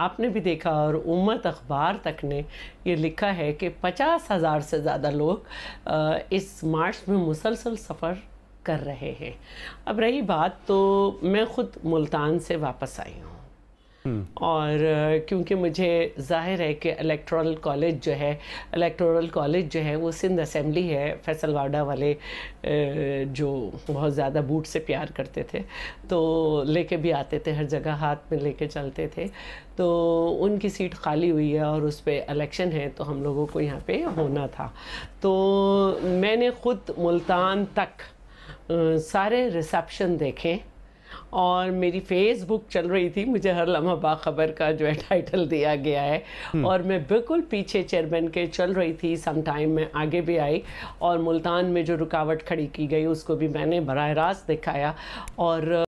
आपने भी देखा और उम्मत अखबार तक ने ये लिखा है कि पचास हज़ार से ज़्यादा लोग इस मार्च में मुसलसल सफ़र कर रहे हैं अब रही बात तो मैं ख़ुद मुल्तान से वापस आई हूँ और क्योंकि मुझे जाहिर है कि इलेक्ट्रल कॉलेज जो है इलेक्ट्रल कॉलेज जो है वो सिंध असम्बली है फैसलवाडा वाले जो बहुत ज़्यादा बूट से प्यार करते थे तो लेके भी आते थे हर जगह हाथ में लेके चलते थे तो उनकी सीट खाली हुई है और उस पर इलेक्शन है तो हम लोगों को यहाँ पे होना था तो मैंने ख़ुद मुल्तान तक सारे रिसेप्शन देखे और मेरी फेसबुक चल रही थी मुझे हर लम्हा बाखबर का जो है टाइटल दिया गया है हम्म। और मैं बिल्कुल पीछे चेयरमैन के चल रही थी सम टाइम में आगे भी आई और मुल्तान में जो रुकावट खड़ी की गई उसको भी मैंने बरह रास्त दिखाया और